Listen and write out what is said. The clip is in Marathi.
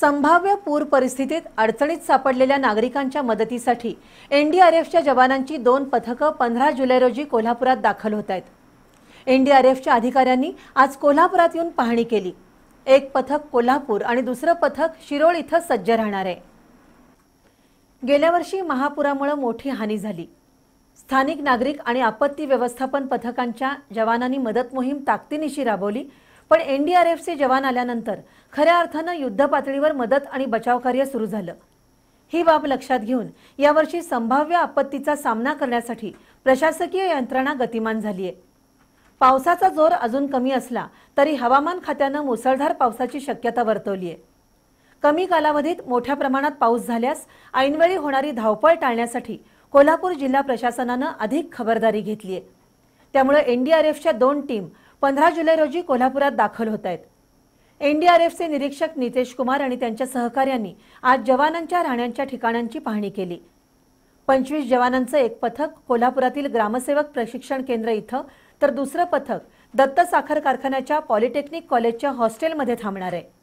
संभाव्य पूर परिस्थितीत अडचणीत सापडलेल्या नागरिकांच्या मदतीसाठी एनडीआरएफच्या जवानांची दोन पथकं पंधरा जुलै रोजी कोल्हापुरात दाखल होत आहेत एनडीआरएफच्या अधिकाऱ्यांनी आज कोल्हापुरात येऊन पाहणी केली एक पथक कोल्हापूर आणि दुसरं पथक शिरोळ इथं सज्ज राहणार आहे गेल्या वर्षी महापुरामुळे मोठी हानी झाली स्थानिक नागरिक आणि आपत्ती व्यवस्थापन पथकांच्या जवानांनी मदत मोहीम ताकदीनिशी राबवली पण एनडीआरएफचे जवान आल्यानंतर खऱ्या अर्थानं युद्धपातळीवर मदत आणि बचावकार्य सुरू झालं ही बाब लक्षात घेऊन यावर्षी संभाव्य आपत्तीचा सामना करण्यासाठी प्रशासकीय यंत्रणा गतिमान झाली आहे पावसाचा जोर अजून कमी असला तरी हवामान खात्यानं मुसळधार पावसाची शक्यता वर्तवली आहे कमी कालावधीत मोठ्या प्रमाणात पाऊस झाल्यास ऐनवेळी होणारी धावपळ टाळण्यासाठी कोल्हापूर जिल्हा प्रशासनानं अधिक खबरदारी घेतली आहे त्यामुळे एनडीआरएफच्या दोन टीम पंधरा जुलै रोजी कोल्हापुरात दाखल होत आहेत एनडीआरएफचे निरीक्षक नितेश कुमार आणि त्यांच्या सहकाऱ्यांनी आज जवानांच्या राहण्यांच्या ठिकाणांची पाहणी केली पंचवीस जवानांचं एक पथक कोल्हापुरातील ग्रामसेवक प्रशिक्षण केंद्र इथं तर दुसरं पथक दत्त साखर कारखान्याच्या पॉलिटेक्निक कॉलेजच्या हॉस्टेलमध्ये थांबणार आहे